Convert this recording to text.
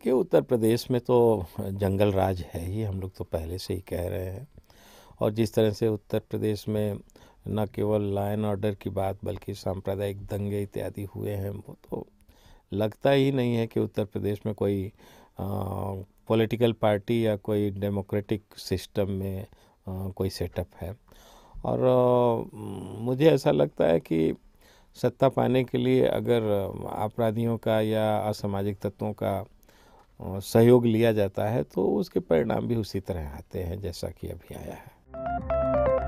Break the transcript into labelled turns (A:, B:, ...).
A: देखिए उत्तर प्रदेश में तो जंगल राज है ही हम लोग तो पहले से ही कह रहे हैं और जिस तरह से उत्तर प्रदेश में न केवल लाइन ऑर्डर की बात बल्कि सांप्रदायिक दंगे इत्यादि हुए हैं वो तो लगता ही नहीं है कि उत्तर प्रदेश में कोई पॉलिटिकल पार्टी या कोई डेमोक्रेटिक सिस्टम में आ, कोई सेटअप है और आ, मुझे ऐसा लगता है कि सत्ता पाने के लिए अगर अपराधियों का या असामाजिक तत्वों का सहयोग लिया जाता है तो उसके परिणाम भी उसी तरह आते हैं जैसा कि अभी आया है